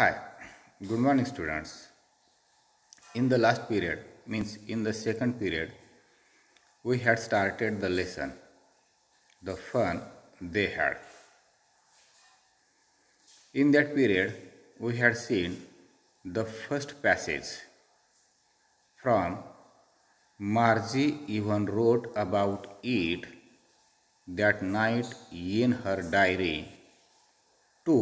Hi, good morning students. In the last period, means in the second period, we had started the lesson, the fun they had. In that period, we had seen the first passage from Margie even wrote about it that night in her diary to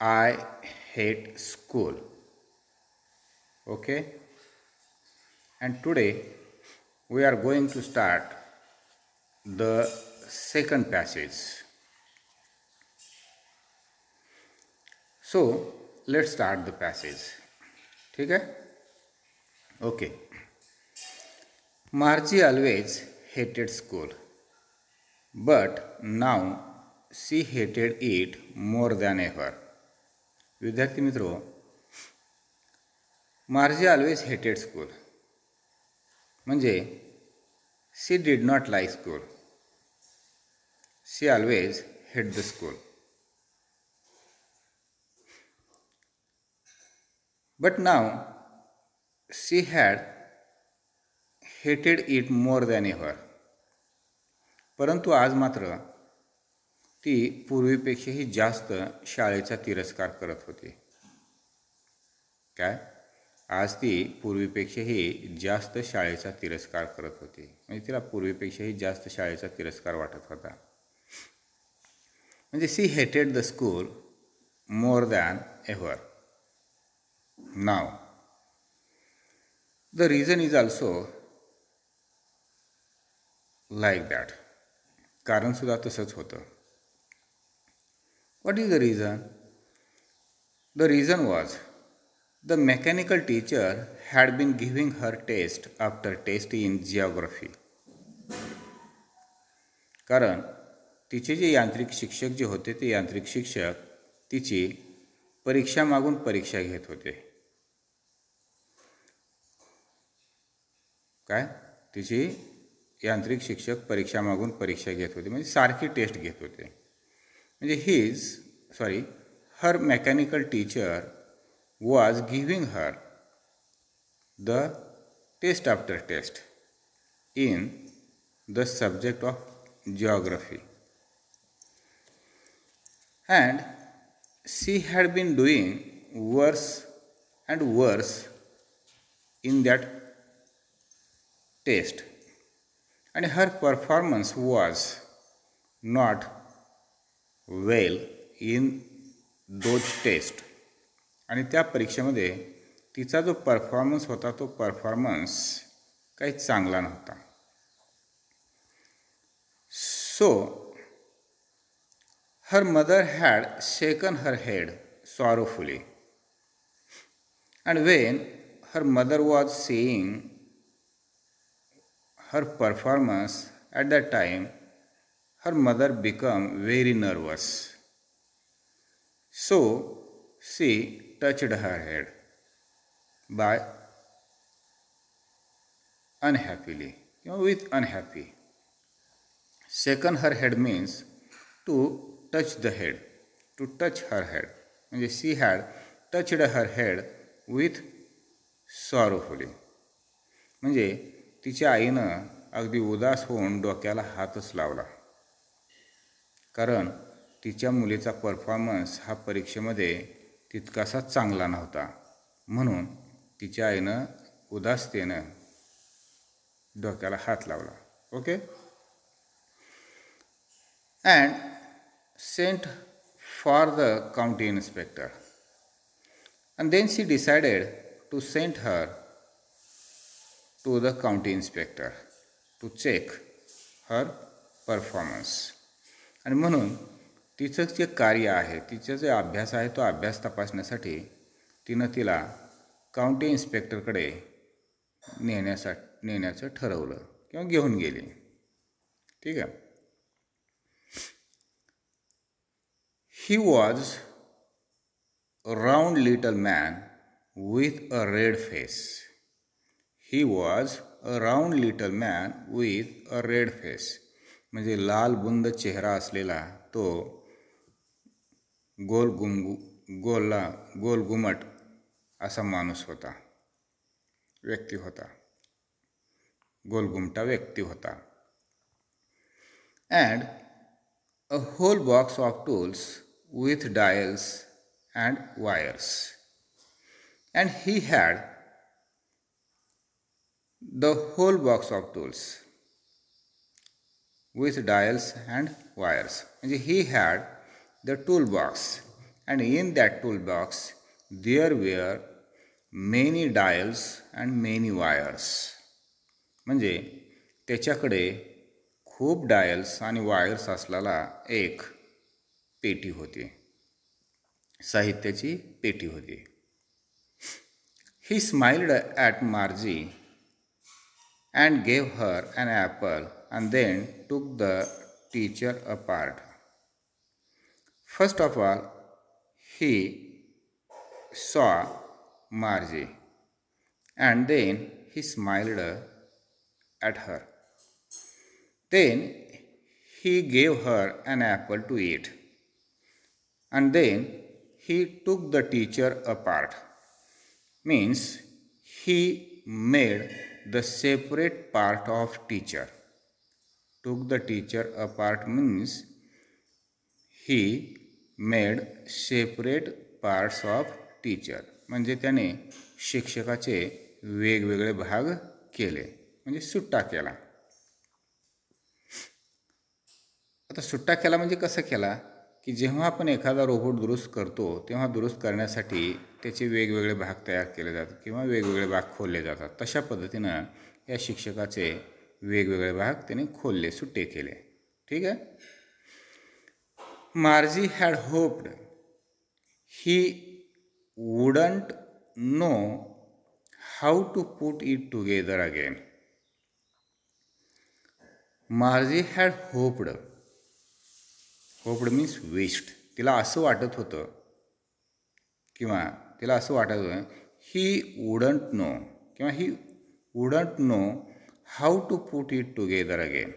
I hate school. Okay? And today we are going to start the second passage. So let's start the passage. Okay, okay. Okay always hated school. But now she hated it more than ever. विद्यार्थी मित्रो Margie always hated school म्हणजे she did not like school she always hate the school but now she had hated it more than ever परंतु आज मात्र ती पूर्वीपेक्षाही जास्त शाळेचा तिरस्कार करत होती काय आज ती पूर्वीपेक्षाही जास्त शाळेचा तिरस्कार करत होती म्हणजे तिला पूर्वीपेक्षाही जास्त शाळेचा तिरस्कार वाटत होता म्हणजे she hated the school more than ever now the reason is also like that कारणसुद्धा तसंच होतं What is the reason? The reason was the mechanical teacher had been giving her test after test in geography. कारण तिचे जे यांत्रिक शिक्षक जे होते ते यांत्रिक शिक्षक तिची परीक्षा मागून परीक्षा घेत होते काय तिची यांत्रिक शिक्षक परीक्षा मागून परीक्षा घेत होते म्हणजे सारखी टेस्ट घेत होते म्हणजे his sorry, her mechanical teacher was giving her the test after test in the subject of geography. And she had been doing worse and worse in that test and her performance was not well in those test आणि त्या परीक्षेमध्ये तिचा जो performance होता तो performance काही चांगला नव्हता so her mother had shaken her head sorrowfully and when her mother was seeing her performance at the time her mother become very nervous So she touched her head by unhappily you know, with unhappy. Shaken her head means to touch the head, to touch her head. And she had touched her head with sorrowfully. म्हणजे तिच्या आईनं अगदी उदास होऊन डोक्याला हातच लावला कारण तिच्या मुलीचा परफॉर्मन्स हा परीक्षेमध्ये तितकासा चांगला नव्हता म्हणून तिच्या आईनं उदासतेनं डोक्याला हात लावला okay and sent for the county inspector and then she decided to sent her to the county inspector to check her performance आणि म्हणून तिचं जे कार्य आहे तिचं जे अभ्यास आहे तो अभ्यास तपासण्यासाठी तिनं तिला काउंटी इन्स्पेक्टरकडे नेण्यासा नेण्याचं ठरवलं किंवा घेऊन गेली ठीक आहे he was round little man with a red face he was a round little man with a red face म्हणजे लाल बुंद चेहरा असलेला तो गोल गुमगु गोला घुमट असा माणूस होता व्यक्ती होता गोलघुमटा व्यक्ती होता and a whole box of tools with dials and wires and he had the whole box of tools with dials and wires म्हणजे he had the toolbox and in that toolbox there were many dials and many wires म्हणजे त्याच्याकडे खूप dials आणि wires असलेला एक पेटी होती साहित्याची पेटी होती he smiled at Margie and gave her and apple and then took the teacher apart First of all, he saw Margie and then he smiled at her. Then he gave her an apple to eat and then he took the teacher apart. Means he made the separate part of teacher. Took the teacher apart means he made separate parts of teacher म्हणजे त्याने शिक्षकाचे वेगवेगळे भाग केले म्हणजे सुट्टा केला आता सुट्टा केला म्हणजे कसं केला की जेव्हा आपण एखादा रोबोट दुरुस्त करतो तेव्हा दुरुस्त करण्यासाठी त्याचे वेगवेगळे भाग तयार केले जातात किंवा वेगवेगळे भाग खोलले जातात तशा पद्धतीनं या शिक्षकाचे वेगवेगळे भाग त्याने खोलले सुट्टे केले ठीक आहे Marzi had hoped he wouldn't know how to put it together again. Marzi had hoped, hoped means wished. तिला असं वाटत होतं किंवा तिला असं वाटत होतं he wouldn't know he wouldn't know how to put it together again?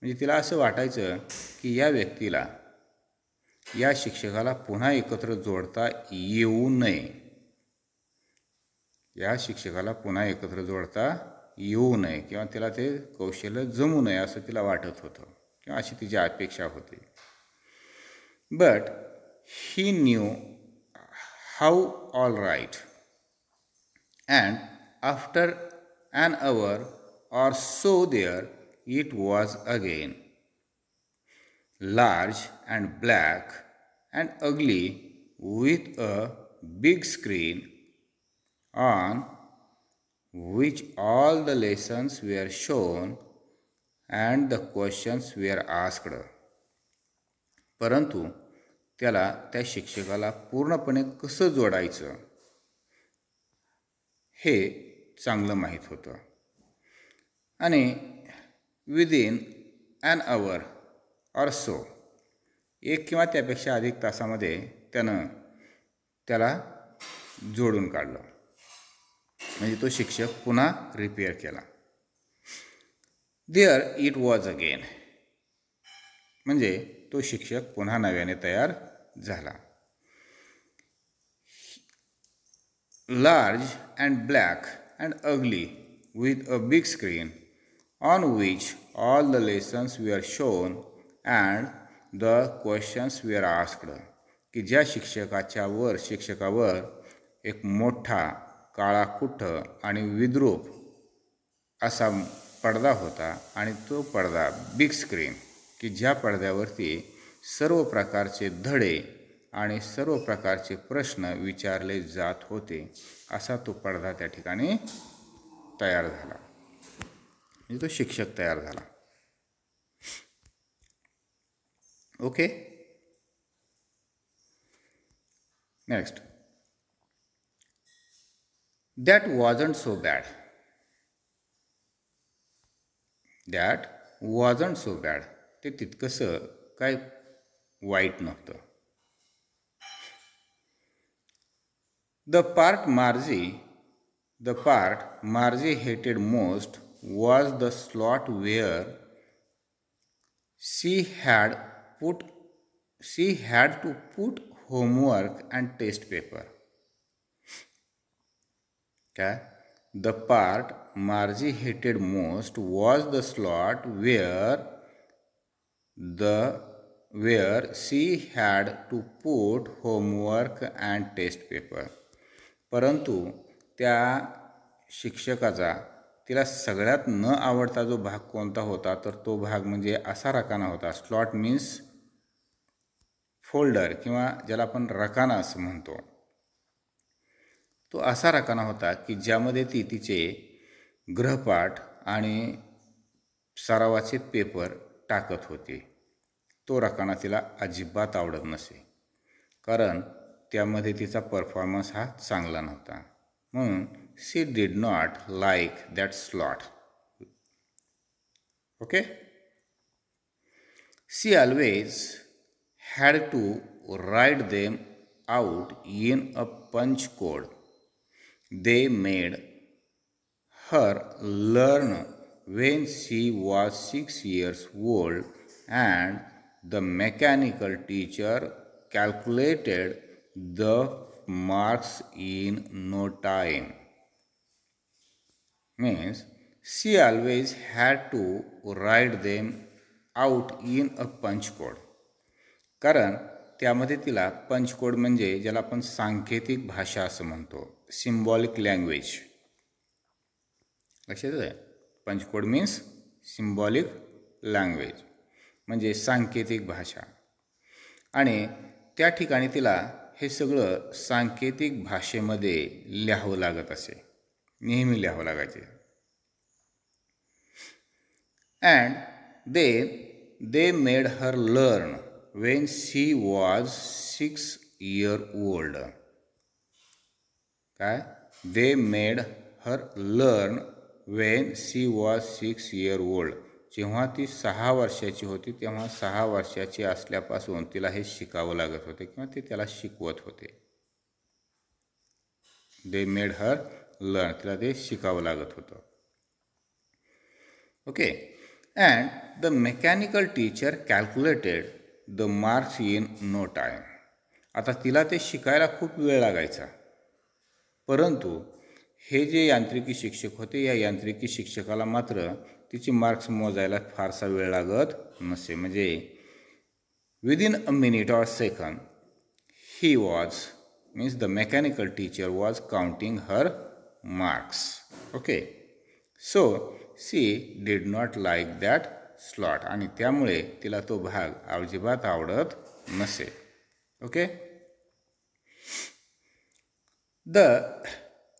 म्हणजे तिला असं वाटायचं की या व्यक्तीला या शिक्षकाला पुन्हा एकत्र जोडता येऊ नये या शिक्षकाला पुन्हा एकत्र जोडता येऊ नये किंवा तिला ते कौशल्य जमू नये असं तिला वाटत होतं किंवा अशी तिची अपेक्षा होती but he knew how all right and after an hour or so there it was again large and black and ugly with a big screen on which all the lessons were shown and the questions were asked. परंतु त्याला त्या शिक्षकाला पूर्णपणे कसं जोडायचं हे चांगलं माहीत होतं आणि विदिन ॲन आवर सो एक किंवा त्यापेक्षा अधिक तासामध्ये त्यानं त्याला जोडून काढलं म्हणजे तो शिक्षक पुन्हा रिपेअर केला देअर इट वॉज अगेन म्हणजे तो शिक्षक पुन्हा नव्याने तयार झाला large and black and ugly with a big screen on which all the lessons we are shown and the questions we are asked की ज्या वर शिक्षकावर एक मोठा काळा काळाकुट्ठ आणि विद्रूप असा पडदा होता आणि तो पडदा बिग स्क्रीन की ज्या पडद्यावरती सर्व प्रकारचे धडे आणि सर्व प्रकारचे प्रश्न विचारले जात होते असा तो पडदा त्या ठिकाणी तयार झाला म्हणजे तो शिक्षक तयार झाला Okay. Next. That wasn't so bad. That wasn't so bad ते तितकंसं काय वाईट नव्हतं the part Margie the part Margie hated most was the slot where she had put she had to put homework and test paper okay the part margie hated most was the slot where the where she had to put homework and test paper परंतु त्या शिक्षकाचा तिला सगळ्यात न आवडता जो भाग कोणता होता तर तो भाग म्हणजे असा रकाना होता स्लॉट मीन्स फोल्डर किंवा ज्याला आपण रकाना असं म्हणतो तो असा रकाना होता की ज्यामध्ये ती तिचे ग्रहपाठ आणि सरावाचे पेपर टाकत होते तो रकाना तिला अजिबात आवडत नसे कारण त्यामध्ये तिचा परफॉर्मन्स हा चांगला नव्हता म्हणून she did not like that slot okay she always had to write them out in a punch code. They made her learn when she was six years old and the mechanical teacher calculated the marks in no time. Means she always had to write them out in a punch code. कारण त्यामध्ये तिला पंचकोड म्हणजे ज्याला आपण सांकेतिक भाषा असं म्हणतो सिम्बॉलिक लँग्वेज लक्षात आहे पंचकोड मीन्स सिम्बॉलिक लँग्वेज म्हणजे सांकेतिक भाषा आणि त्या ठिकाणी तिला हे सगळं सांकेतिक भाषेमध्ये लिहावं लागत असे नेहमी लिहावं लागायचे and they they made her learn when she was 6 year old. Okay? They made her learn when she was 6 year old. जेव्हा ती सहा वर्षाची होती तेव्हा सहा वर्षाची असल्यापासून तिला हे शिकावं लागत होते किंवा ते त्याला शिकवत होते दे मेड हर लर्न तिला ते शिकावं लागत होतं okay and the mechanical teacher calculated the mark in no time आता तिला ते शिकायला खूप वेळ लागायचा परंतु हे जे यांत्रिकी शिक्षक होते या यांत्रिकी शिक्षकाला मात्र तिचे मार्क्स मोजायला फारसा वेळ लागत नसे म्हणजे within a minute or second he was means the mechanical teacher was counting her marks okay so she did not like that slot आणि त्यामुळे तिला तो भाग अजिबात आवडत नसे okay the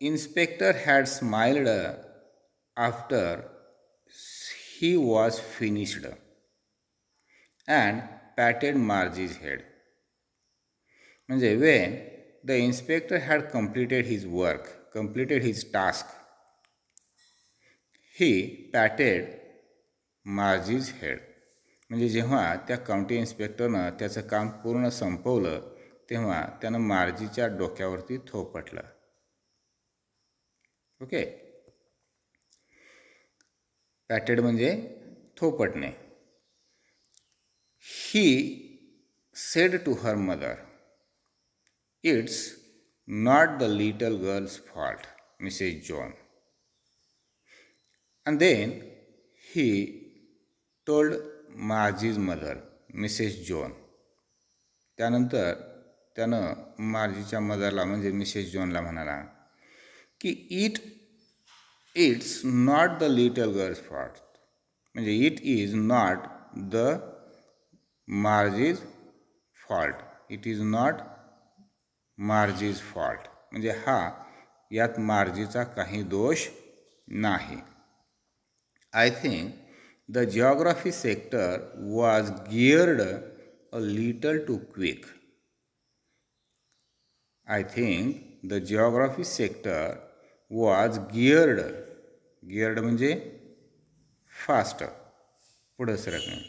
inspector had smiled after he was finished and patted Margie's head म्हणजे when the inspector had completed his work completed his task he patted Margie's head म्हणजे जेव्हा त्या काउंटी इन्स्पेक्टरनं त्याचं काम पूर्ण संपवलं तेव्हा त्यानं मार्जीच्या डोक्यावरती थोपटलं ओके पॅटेड म्हणजे थोपटणे he said to her mother it's not the little girl's fault Mrs John and then he told Margie's mother Mrs John त्यानंतर त्यानं मार्जीच्या मदरला म्हणजे मिसेस जॉनला म्हणाला की it it's not the little girl's fault म्हणजे it is not the Margie's fault it is not Margie's fault म्हणजे हा यात मार्जीचा काही दोष नाही I think the geography sector was geared a little too quick. I think the geography sector was geared geared म्हणजे fast पुढं सरकणं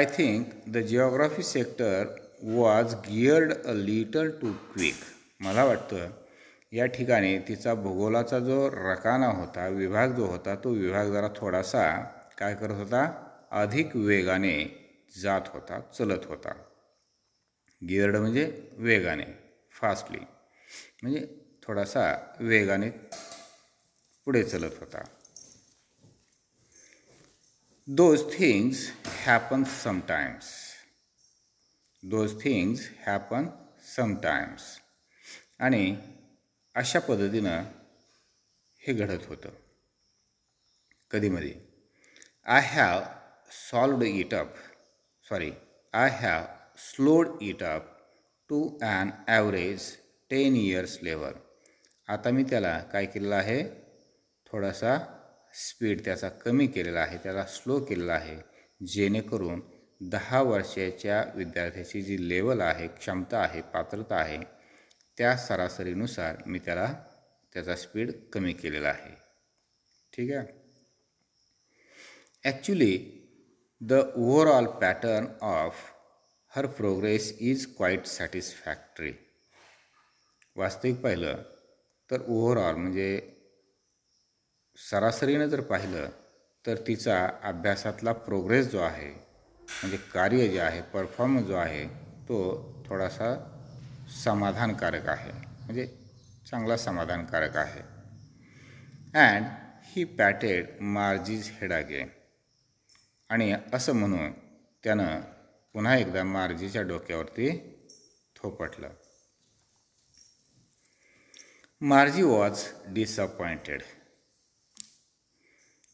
I think the geography sector was geared a little too quick. मला वाटतं या ठिकाणी तिचा भूगोलाचा जो रकाना होता विभाग जो होता तो विभाग जरा थोडासा काय करत होता अधिक वेगाने जात होता चलत होता गिअर्ड म्हणजे वेगाने फास्टली म्हणजे थोडासा वेगाने पुढे चलत होता those things happen sometimes those things happen sometimes आणि अशा पद्धतीनं हे घडत होतं कधीमधी I have solved it up. Sorry, I have slowed it up to an average ten years level. आता मी त्याला काय केलेलं आहे थोडासा स्पीड त्याचा कमी केलेला आहे त्याला स्लो केलेला आहे जेणेकरून दहा वर्षाच्या विद्यार्थ्याची जी लेवल आहे क्षमता आहे पात्रता आहे त्या सरासरीनुसार मी त्याला त्याचा स्पीड कमी केलेला आहे ठीक आहे actually the overall pattern of her progress is quite satisfactory वास्तविक पाहिलं तर ओव्हरऑल म्हणजे सरासरीनं जर पाहिलं तर तिचा अभ्यासातला प्रोग्रेस जो आहे म्हणजे कार्य जे आहे परफॉर्मन्स जो आहे तो थोडासा समाधानकारक आहे म्हणजे चांगला समाधानकारक आहे अँड ही पॅटेड मार्जीज हेडागे आणि असं म्हणून त्यानं पुन्हा एकदा मार्जीच्या डोक्यावरती थोपटलं मार्जी वॉज डिसअपॉइंटेड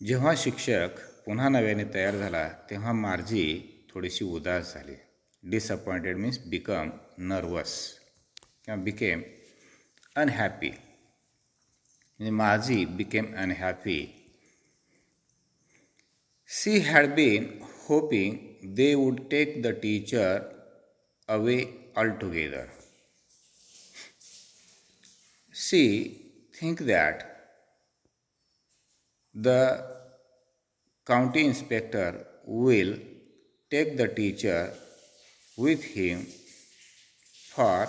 जेव्हा शिक्षक पुन्हा नव्याने तयार झाला तेव्हा मार्जी थोडीशी उदास झाली डिसअपॉइंटेड मीन्स बिकम नर्वस किंवा बिकेम अनहॅपी म्हणजे Margie became unhappy She had been hoping they would take the teacher away altogether. She think that the county inspector will take the teacher with him for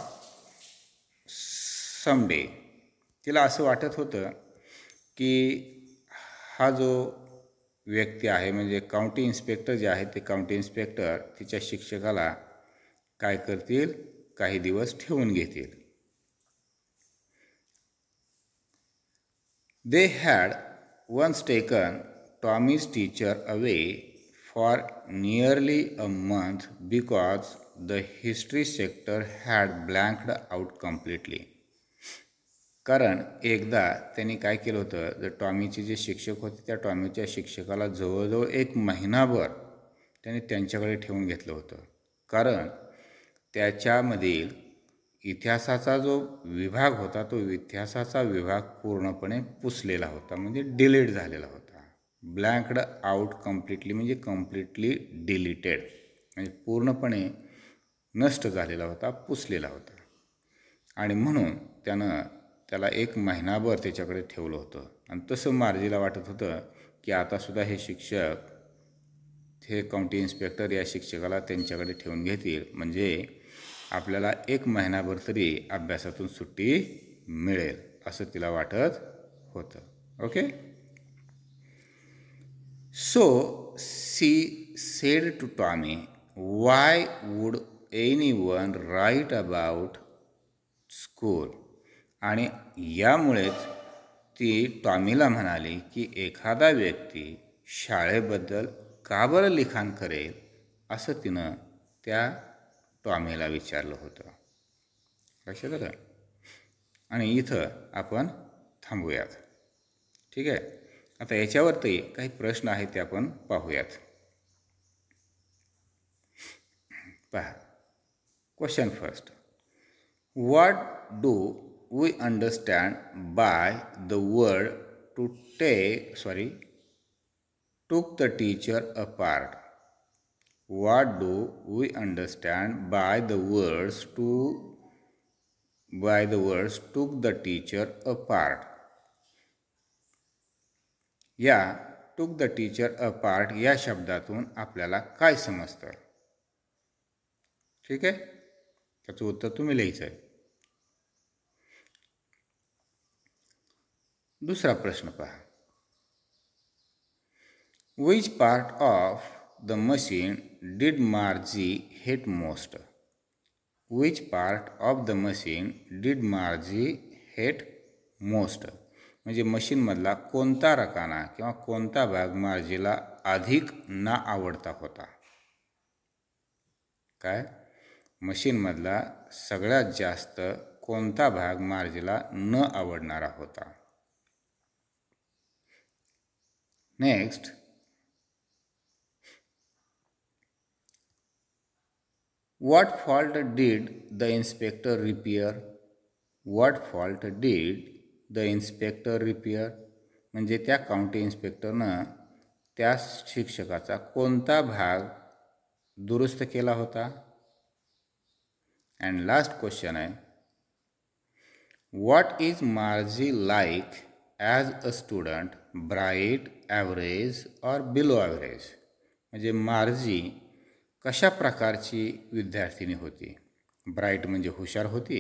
day. तिला असं वाटत होतं की हा जो व्यक्ती आहे म्हणजे काउंटी इन्स्पेक्टर जे आहे ते काउंटी इन्स्पेक्टर तिच्या शिक्षकाला काय करतील काही दिवस ठेवून घेतील they had once taken Tommy's teacher away for nearly a month because the history sector had blanked out completely कारण एकदा त्यांनी काय केलं होतं जर टॉमीचे जे शिक्षक होते त्या टॉमीच्या शिक्षकाला जवळजवळ एक महिनाभर त्यांनी त्यांच्याकडे ठेवून घेतलं होतं कारण त्याच्यामधील इतिहासाचा जो विभाग होता तो इतिहासाचा विभाग पूर्णपणे पुसलेला होता म्हणजे डिलीट झालेला होता ब्लँकड आउट कम्प्लिटली म्हणजे कम्प्लिटली डिलीटेड म्हणजे पूर्णपणे नष्ट झालेला होता पुसलेला होता आणि म्हणून त्यानं त्याला एक महिनाभर त्याच्याकडे ठेवलं होतं आणि तसं मार्जीला वाटत होतं की आतासुद्धा हे शिक्षक हे काउंटी इन्स्पेक्टर या शिक्षकाला त्यांच्याकडे ठेवून घेतील म्हणजे आपल्याला एक महिनाभर तरी अभ्यासातून सुट्टी मिळेल असं तिला वाटत होतं okay so she said to Tommy why would anyone write about school आणि यामुळेच ती टॉमीला म्हणाली की एखादा व्यक्ती शाळेबद्दल का बरं लिखाण करेल असं तिनं त्या टॉमीला विचारलं होतं लक्षात आलं आणि इथं आपण थांबूयात ठीक आहे आता याच्यावरती काही प्रश्न आहेत ते आपण पाहूयात पहा question first what do we understand by the word to टे sorry took the teacher apart what do we understand by the words to by the words took the teacher apart या took the teacher apart या शब्दातून आपल्याला काय समजतं ठीक आहे त्याचं उत्तर तुम्ही लिहायचं आहे दुसरा प्रश्न पहा which part of the machine did Margie hate most which part of the machine did Margie hate most म्हणजे मशीनमधला कोणता रकाना किंवा कोणता भाग मार्जीला अधिक ना आवडता होता काय मशीनमधला सगळ्यात जास्त कोणता भाग मार्जीला न आवडणारा होता Next, what fault did the inspector repair? What fault did the inspector repair? म्हणजे county inspector इन्स्पेक्टरनं त्या शिक्षकाचा कोणता भाग दुरुस्त केला होता अँड लास्ट क्वेश्चन आहे what is like as a student bright average or below average म्हणजे मार्जी कशा प्रकारची विद्यार्थिनी होती ब्राईट म्हणजे हुशार होती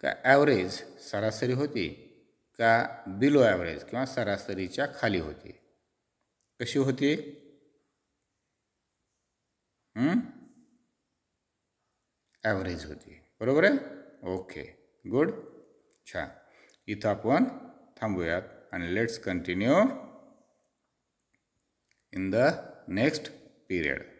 का ॲव्हरेज सरासरी होती का बिलो ॲव्हरेज किंवा सरासरीच्या खाली होती कशी होती ॲव्हरेज होती बरोबर आहे ओके गुड छान इथं आपण somewhere and let's continue in the next period.